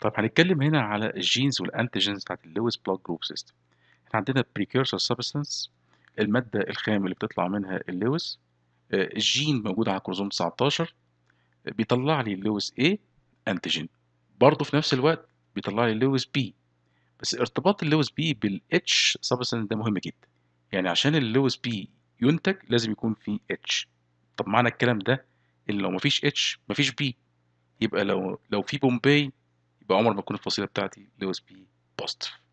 طب هنتكلم هنا على الجينز والانتيجينز بتاعت اللويس بلوك جروب سيستم احنا عندنا بريكيرسر سبستنس المادة الخام اللي بتطلع منها اللويس الجين آه، موجود على كروزوم 19 آه، بيطلع لي اللويس A انتيجين برضه في نفس الوقت بيطلع لي اللويس B بس ارتباط اللويس B بالاتش سبستنس ده مهم جدا يعني عشان اللويس B ينتج لازم يكون في اتش طب معنى الكلام ده ان لو مفيش اتش مفيش B يبقى لو لو في بومباي بعمر ما تكون الفصيله بتاعتي لويس بي بوزيتيف